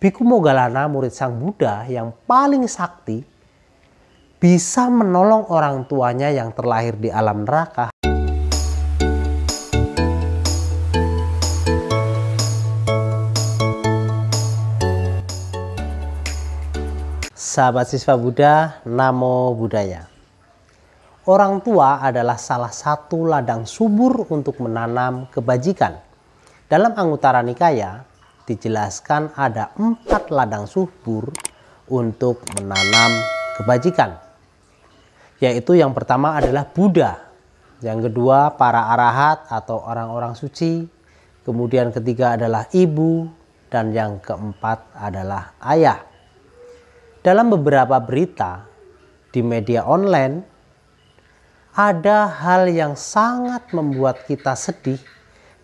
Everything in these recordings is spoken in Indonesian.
Biku Mogalana, murid Sang Buddha yang paling sakti, bisa menolong orang tuanya yang terlahir di alam neraka. Sahabat siswa Buddha, Namo Buddhaya. Orang tua adalah salah satu ladang subur untuk menanam kebajikan. Dalam Anguttara Nikaya, dijelaskan ada empat ladang subur untuk menanam kebajikan. Yaitu yang pertama adalah Buddha, yang kedua para arahat atau orang-orang suci, kemudian ketiga adalah ibu, dan yang keempat adalah ayah. Dalam beberapa berita di media online, ada hal yang sangat membuat kita sedih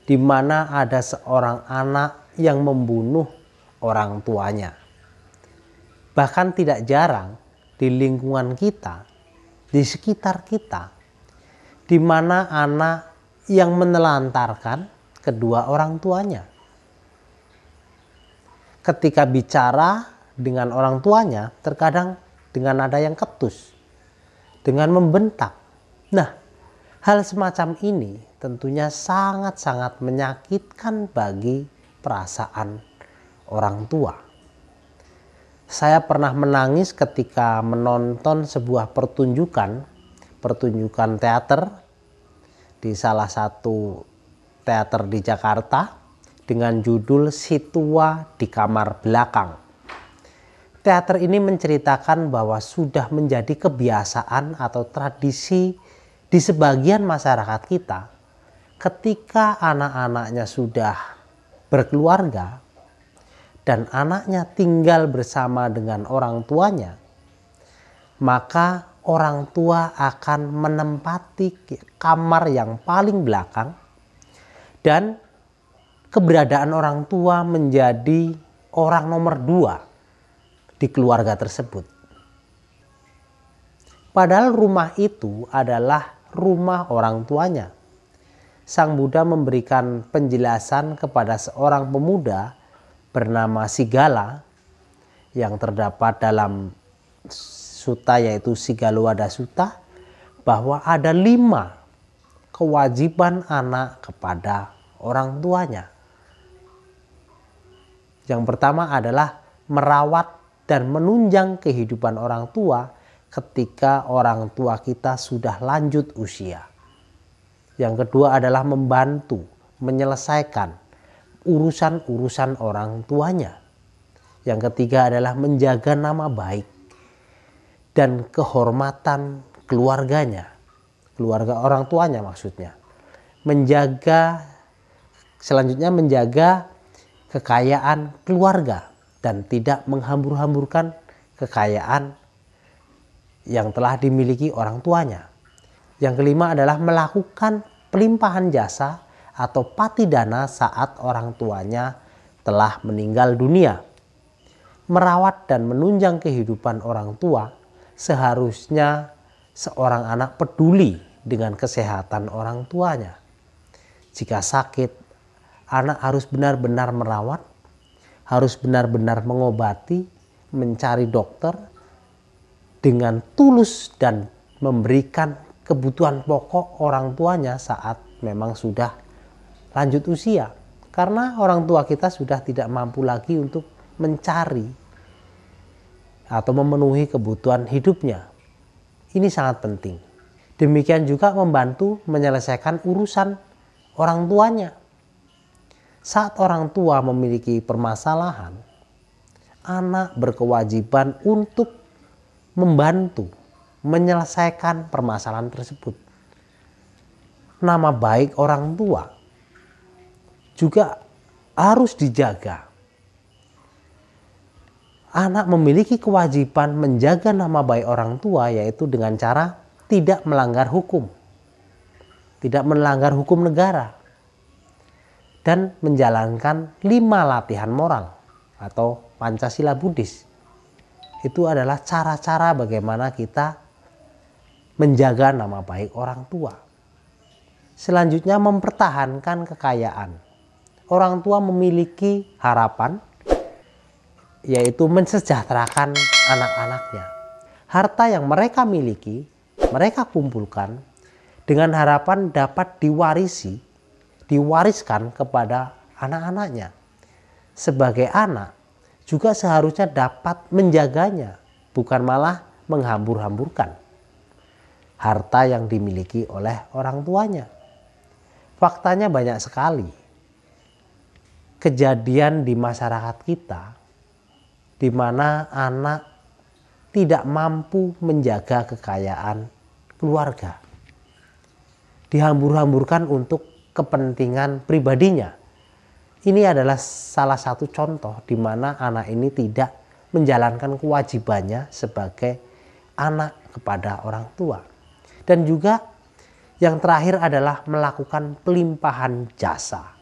di mana ada seorang anak yang membunuh orang tuanya. Bahkan tidak jarang di lingkungan kita, di sekitar kita, di mana anak yang menelantarkan kedua orang tuanya. Ketika bicara dengan orang tuanya, terkadang dengan nada yang ketus, dengan membentak. Nah, hal semacam ini tentunya sangat-sangat menyakitkan bagi perasaan orang tua. Saya pernah menangis ketika menonton sebuah pertunjukan, pertunjukan teater di salah satu teater di Jakarta dengan judul Situa di Kamar Belakang. Teater ini menceritakan bahwa sudah menjadi kebiasaan atau tradisi di sebagian masyarakat kita ketika anak-anaknya sudah berkeluarga dan anaknya tinggal bersama dengan orang tuanya, maka orang tua akan menempati kamar yang paling belakang dan keberadaan orang tua menjadi orang nomor dua di keluarga tersebut. Padahal rumah itu adalah rumah orang tuanya. Sang Buddha memberikan penjelasan kepada seorang pemuda bernama Sigala yang terdapat dalam suta yaitu Sigaluwada Suta bahwa ada lima kewajiban anak kepada orang tuanya. Yang pertama adalah merawat dan menunjang kehidupan orang tua ketika orang tua kita sudah lanjut usia. Yang kedua adalah membantu menyelesaikan urusan-urusan orang tuanya. Yang ketiga adalah menjaga nama baik dan kehormatan keluarganya, keluarga orang tuanya maksudnya. Menjaga selanjutnya menjaga kekayaan keluarga dan tidak menghambur-hamburkan kekayaan yang telah dimiliki orang tuanya. Yang kelima adalah melakukan pelimpahan jasa atau pati dana saat orang tuanya telah meninggal dunia. Merawat dan menunjang kehidupan orang tua seharusnya seorang anak peduli dengan kesehatan orang tuanya. Jika sakit, anak harus benar-benar merawat, harus benar-benar mengobati, mencari dokter dengan tulus dan memberikan kebutuhan pokok orang tuanya saat memang sudah lanjut usia. Karena orang tua kita sudah tidak mampu lagi untuk mencari atau memenuhi kebutuhan hidupnya. Ini sangat penting. Demikian juga membantu menyelesaikan urusan orang tuanya. Saat orang tua memiliki permasalahan, anak berkewajiban untuk membantu menyelesaikan permasalahan tersebut. Nama baik orang tua juga harus dijaga. Anak memiliki kewajiban menjaga nama baik orang tua yaitu dengan cara tidak melanggar hukum. Tidak melanggar hukum negara. Dan menjalankan lima latihan moral atau Pancasila Buddhis. Itu adalah cara-cara bagaimana kita menjaga nama baik orang tua. Selanjutnya mempertahankan kekayaan. Orang tua memiliki harapan yaitu mensejahterakan anak-anaknya. Harta yang mereka miliki, mereka kumpulkan dengan harapan dapat diwarisi, diwariskan kepada anak-anaknya. Sebagai anak juga seharusnya dapat menjaganya, bukan malah menghambur-hamburkan harta yang dimiliki oleh orang tuanya. Faktanya banyak sekali. Kejadian di masyarakat kita di mana anak tidak mampu menjaga kekayaan keluarga. Dihambur-hamburkan untuk kepentingan pribadinya. Ini adalah salah satu contoh di mana anak ini tidak menjalankan kewajibannya sebagai anak kepada orang tua. Dan juga yang terakhir adalah melakukan pelimpahan jasa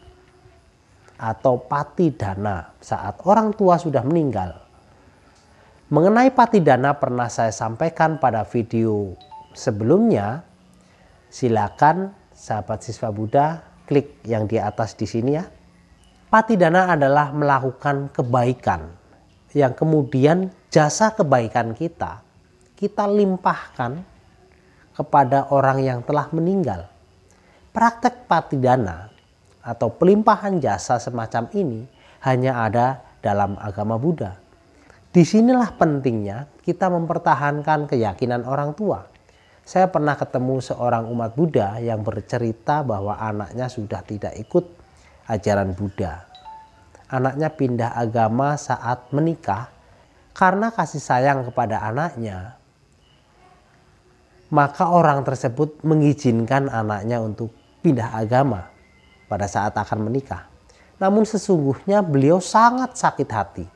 atau pati dana saat orang tua sudah meninggal. Mengenai pati dana pernah saya sampaikan pada video sebelumnya. Silakan sahabat siswa Buddha klik yang di atas di sini ya. Pati dana adalah melakukan kebaikan yang kemudian jasa kebaikan kita kita limpahkan kepada orang yang telah meninggal. Praktek patidana atau pelimpahan jasa semacam ini hanya ada dalam agama Buddha. Disinilah pentingnya kita mempertahankan keyakinan orang tua. Saya pernah ketemu seorang umat Buddha yang bercerita bahwa anaknya sudah tidak ikut ajaran Buddha. Anaknya pindah agama saat menikah karena kasih sayang kepada anaknya, maka orang tersebut mengizinkan anaknya untuk pindah agama pada saat akan menikah. Namun sesungguhnya beliau sangat sakit hati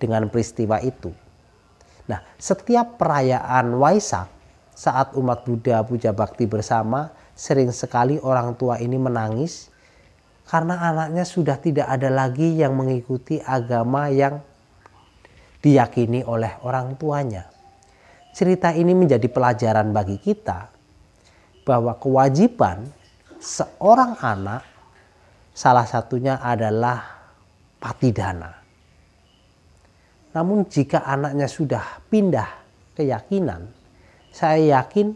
dengan peristiwa itu. Nah, setiap perayaan Waisak saat umat Buddha puja bakti bersama, sering sekali orang tua ini menangis karena anaknya sudah tidak ada lagi yang mengikuti agama yang diyakini oleh orang tuanya cerita ini menjadi pelajaran bagi kita bahwa kewajiban seorang anak salah satunya adalah patidana. Namun jika anaknya sudah pindah keyakinan, saya yakin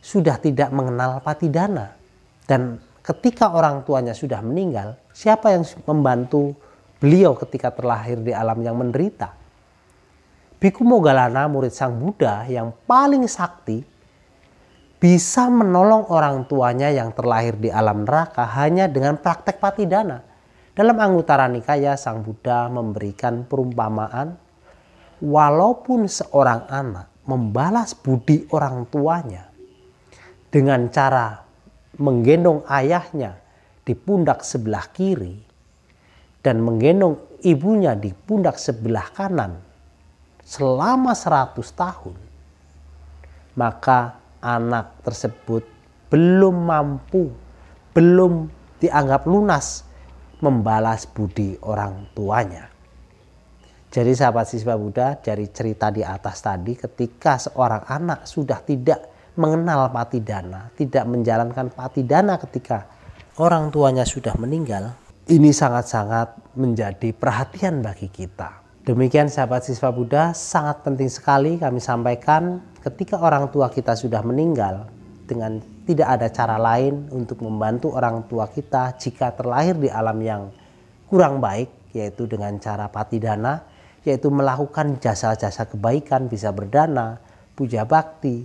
sudah tidak mengenal patidana. Dan ketika orang tuanya sudah meninggal, siapa yang membantu beliau ketika terlahir di alam yang menderita? Biku galana murid Sang Buddha yang paling sakti, bisa menolong orang tuanya yang terlahir di alam neraka hanya dengan praktek patidana. Dalam Anguttara Nikaya, Sang Buddha memberikan perumpamaan, walaupun seorang anak membalas budi orang tuanya dengan cara menggendong ayahnya di pundak sebelah kiri dan menggendong ibunya di pundak sebelah kanan selama 100 tahun, maka anak tersebut belum mampu, belum dianggap lunas membalas budi orang tuanya. Jadi sahabat siswa Buddha dari cerita di atas tadi ketika seorang anak sudah tidak mengenal dana, tidak menjalankan dana ketika orang tuanya sudah meninggal, ini sangat-sangat menjadi perhatian bagi kita. Demikian sahabat siswa Buddha, sangat penting sekali kami sampaikan ketika orang tua kita sudah meninggal dengan tidak ada cara lain untuk membantu orang tua kita jika terlahir di alam yang kurang baik yaitu dengan cara patidana yaitu melakukan jasa-jasa kebaikan bisa berdana, puja bakti,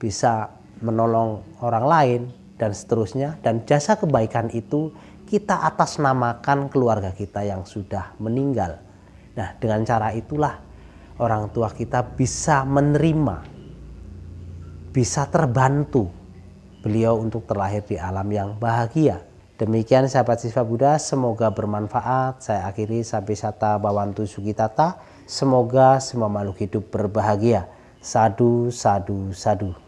bisa menolong orang lain dan seterusnya dan jasa kebaikan itu kita atas namakan keluarga kita yang sudah meninggal Nah, dengan cara itulah orang tua kita bisa menerima, bisa terbantu beliau untuk terlahir di alam yang bahagia. Demikian sahabat siswa Buddha, semoga bermanfaat. Saya akhiri sampai sata bawantu sugitata. Semoga semua makhluk hidup berbahagia. Sadu, sadu, sadu.